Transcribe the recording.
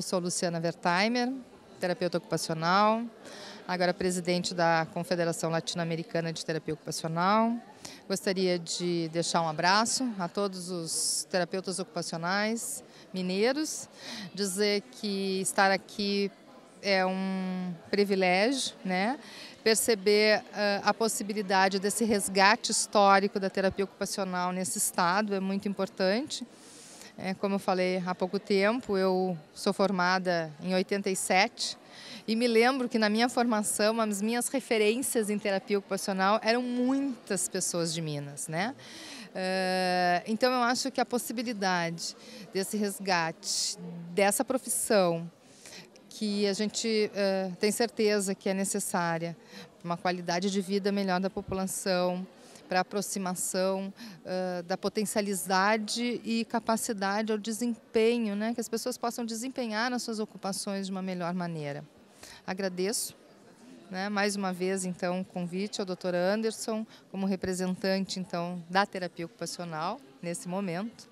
Eu sou Luciana Wertheimer, terapeuta ocupacional, agora presidente da Confederação Latino-Americana de Terapia Ocupacional. Gostaria de deixar um abraço a todos os terapeutas ocupacionais mineiros, dizer que estar aqui é um privilégio, né? Perceber a possibilidade desse resgate histórico da terapia ocupacional nesse estado é muito importante. É, como eu falei há pouco tempo, eu sou formada em 87 e me lembro que na minha formação as minhas referências em terapia ocupacional eram muitas pessoas de Minas, né? Uh, então eu acho que a possibilidade desse resgate dessa profissão que a gente uh, tem certeza que é necessária uma qualidade de vida melhor da população para aproximação, uh, da potencialidade e capacidade ao desempenho, né? que as pessoas possam desempenhar nas suas ocupações de uma melhor maneira. Agradeço. Né, mais uma vez, então, o convite ao Dr. Anderson como representante, então, da terapia ocupacional nesse momento.